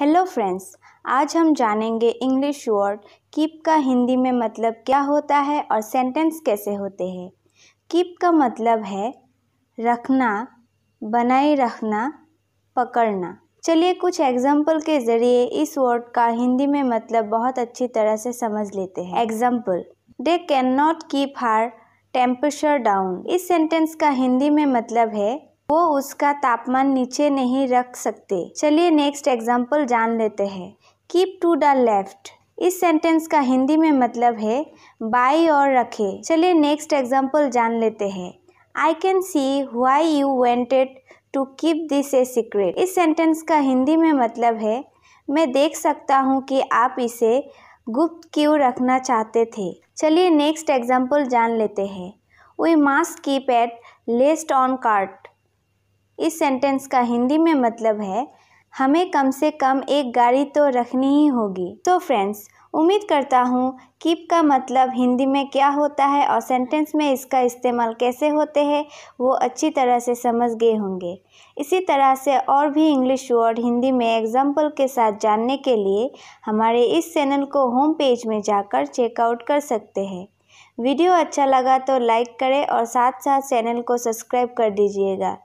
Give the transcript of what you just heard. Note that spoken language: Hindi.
हेलो फ्रेंड्स आज हम जानेंगे इंग्लिश वर्ड कीप का हिंदी में मतलब क्या होता है और सेंटेंस कैसे होते हैं कीप का मतलब है रखना बनाए रखना पकड़ना चलिए कुछ एग्जाम्पल के ज़रिए इस वर्ड का हिंदी में मतलब बहुत अच्छी तरह से समझ लेते हैं example they can not keep her temperature down इस सेंटेंस का हिंदी में मतलब है वो उसका तापमान नीचे नहीं रख सकते चलिए नेक्स्ट एग्जाम्पल जान लेते हैं कीप टू द लेफ्ट इस सेंटेंस का हिंदी में मतलब है बाई और रखे चलिए नेक्स्ट एग्जाम्पल जान लेते हैं I can see why you wanted to keep this a secret इस सेंटेंस का हिंदी में मतलब है मैं देख सकता हूँ कि आप इसे गुप्त क्यों रखना चाहते थे चलिए नेक्स्ट एग्जाम्पल जान लेते हैं we must keep at least one cart इस सेंटेंस का हिंदी में मतलब है हमें कम से कम एक गाड़ी तो रखनी ही होगी तो फ्रेंड्स उम्मीद करता हूँ कीप का मतलब हिंदी में क्या होता है और सेंटेंस में इसका इस्तेमाल कैसे होते हैं वो अच्छी तरह से समझ गए होंगे इसी तरह से और भी इंग्लिश वर्ड हिंदी में एग्जाम्पल के साथ जानने के लिए हमारे इस चैनल को होम पेज में जाकर चेकआउट कर सकते हैं वीडियो अच्छा लगा तो लाइक करें और साथ साथ चैनल को सब्सक्राइब कर दीजिएगा